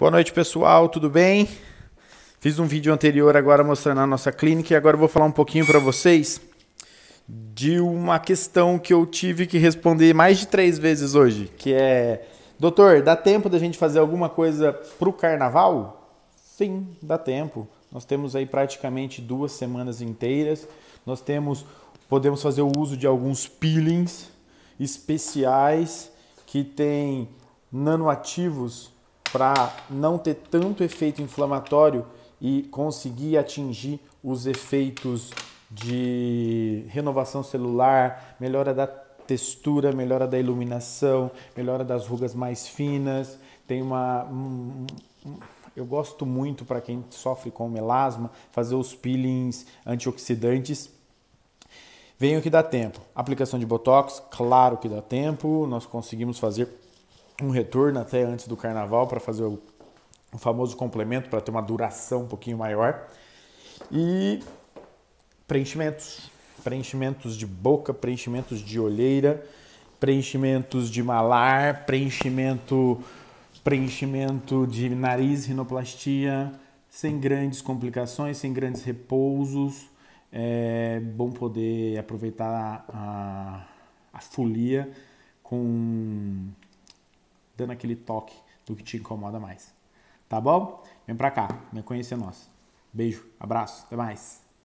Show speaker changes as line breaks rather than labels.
Boa noite, pessoal, tudo bem? Fiz um vídeo anterior agora mostrando a nossa clínica e agora vou falar um pouquinho para vocês de uma questão que eu tive que responder mais de três vezes hoje, que é, doutor, dá tempo da gente fazer alguma coisa pro carnaval? Sim, dá tempo. Nós temos aí praticamente duas semanas inteiras. Nós temos, podemos fazer o uso de alguns peelings especiais que tem nanoativos para não ter tanto efeito inflamatório e conseguir atingir os efeitos de renovação celular, melhora da textura, melhora da iluminação, melhora das rugas mais finas. Tem uma. Um, um, eu gosto muito para quem sofre com melasma fazer os peelings antioxidantes. Venho que dá tempo. Aplicação de botox, claro que dá tempo. Nós conseguimos fazer um retorno até antes do carnaval para fazer o, o famoso complemento, para ter uma duração um pouquinho maior. E preenchimentos. Preenchimentos de boca, preenchimentos de olheira, preenchimentos de malar, preenchimento, preenchimento de nariz, rinoplastia, sem grandes complicações, sem grandes repousos. É bom poder aproveitar a, a folia com dando aquele toque do que te incomoda mais. Tá bom? Vem pra cá, vem conhecer nós. Beijo, abraço, até mais.